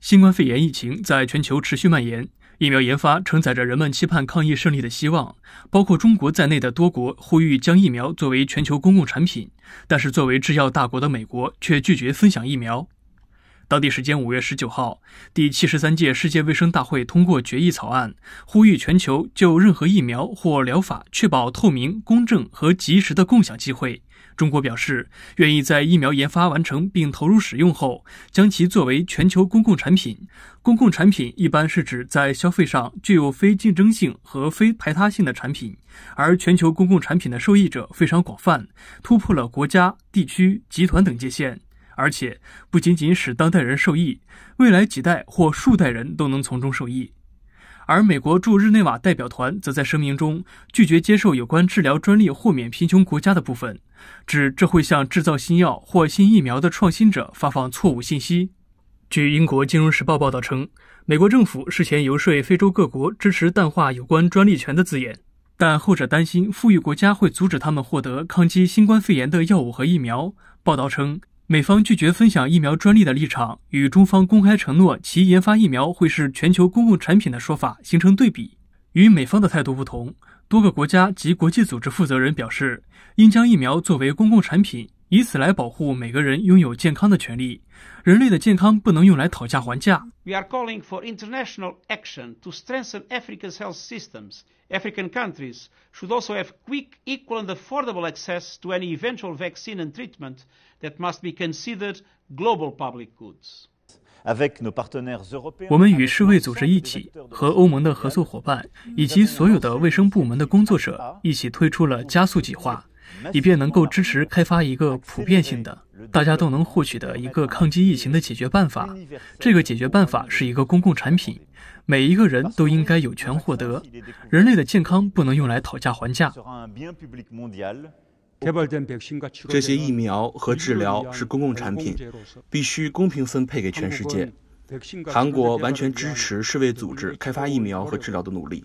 新冠肺炎疫情在全球持续蔓延，疫苗研发承载着人们期盼抗疫胜利的希望。包括中国在内的多国呼吁将疫苗作为全球公共产品，但是作为制药大国的美国却拒绝分享疫苗。当地时间五月十九号，第七十三届世界卫生大会通过决议草案，呼吁全球就任何疫苗或疗法确保透明、公正和及时的共享机会。中国表示愿意在疫苗研发完成并投入使用后，将其作为全球公共产品。公共产品一般是指在消费上具有非竞争性和非排他性的产品，而全球公共产品的受益者非常广泛，突破了国家、地区、集团等界限，而且不仅仅使当代人受益，未来几代或数代人都能从中受益。而美国驻日内瓦代表团则在声明中拒绝接受有关治疗专利豁免贫穷国家的部分，指这会向制造新药或新疫苗的创新者发放错误信息。据英国金融时报报道称，美国政府事前游说非洲各国支持淡化有关专利权的字眼，但后者担心富裕国家会阻止他们获得抗击新冠肺炎的药物和疫苗。报道称。美方拒绝分享疫苗专利的立场，与中方公开承诺其研发疫苗会是全球公共产品的说法形成对比。与美方的态度不同，多个国家及国际组织负责人表示，应将疫苗作为公共产品。以此来保护每个人拥有健康的权利。人类的健康不能用来讨价还价。We are calling for international action to strengthen Africa's health systems. African countries should also have quick, equal, and affordable access to any eventual vaccine and treatment that must be considered global public goods. 我们与世卫组织一起，和欧盟的合作伙伴以及所有的卫生部门的工作者一起推出了加速计划。以便能够支持开发一个普遍性的、大家都能获取的一个抗击疫情的解决办法。这个解决办法是一个公共产品，每一个人都应该有权获得。人类的健康不能用来讨价还价。这些疫苗和治疗是公共产品，必须公平分配给全世界。韩国完全支持世卫组织开发疫苗和治疗的努力。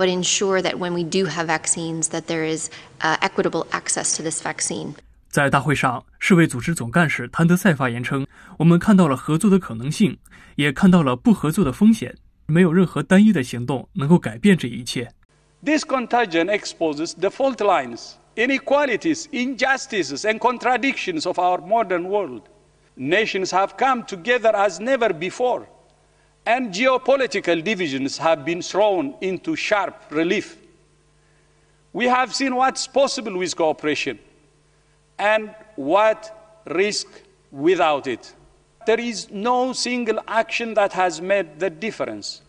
but ensure that when we do have vaccines, that there is uh, equitable access to this vaccine. 在大会上，世卫组织总干事谭德赛发言称：“我们看到了合作的可能性，也看到了不合作的风险。没有任何单一的行动能够改变这一切。” This contagion exposes the fault lines, inequalities, injustices, and contradictions of our modern world. Nations have come together as never before and geopolitical divisions have been thrown into sharp relief. We have seen what's possible with cooperation and what risk without it. There is no single action that has made the difference.